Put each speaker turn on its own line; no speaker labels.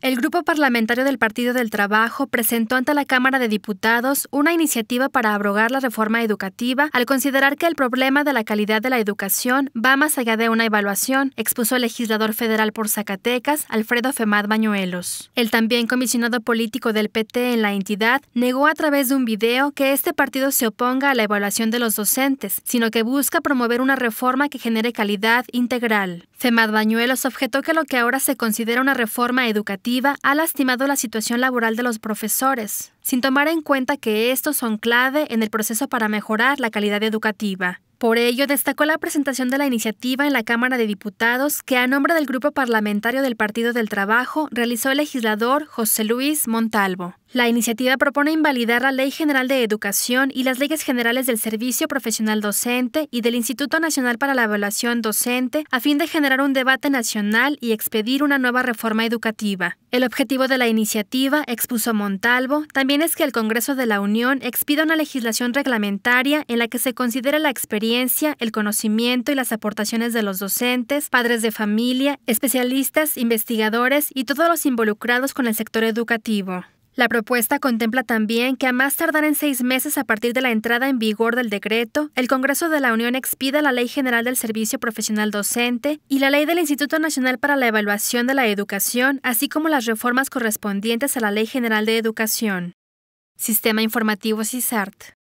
El Grupo Parlamentario del Partido del Trabajo presentó ante la Cámara de Diputados una iniciativa para abrogar la reforma educativa al considerar que el problema de la calidad de la educación va más allá de una evaluación, expuso el legislador federal por Zacatecas, Alfredo Femad Bañuelos. El también comisionado político del PT en la entidad negó a través de un video que este partido se oponga a la evaluación de los docentes, sino que busca promover una reforma que genere calidad integral. Femad Bañuelos objetó que lo que ahora se considera una reforma educativa ha lastimado la situación laboral de los profesores, sin tomar en cuenta que estos son clave en el proceso para mejorar la calidad educativa. Por ello, destacó la presentación de la iniciativa en la Cámara de Diputados que a nombre del Grupo Parlamentario del Partido del Trabajo realizó el legislador José Luis Montalvo. La iniciativa propone invalidar la Ley General de Educación y las leyes generales del Servicio Profesional Docente y del Instituto Nacional para la Evaluación Docente a fin de generar un debate nacional y expedir una nueva reforma educativa. El objetivo de la iniciativa, expuso Montalvo, también es que el Congreso de la Unión expida una legislación reglamentaria en la que se considere la experiencia, el conocimiento y las aportaciones de los docentes, padres de familia, especialistas, investigadores y todos los involucrados con el sector educativo. La propuesta contempla también que a más tardar en seis meses a partir de la entrada en vigor del decreto, el Congreso de la Unión expida la Ley General del Servicio Profesional Docente y la Ley del Instituto Nacional para la Evaluación de la Educación, así como las reformas correspondientes a la Ley General de Educación. Sistema Informativo CISART.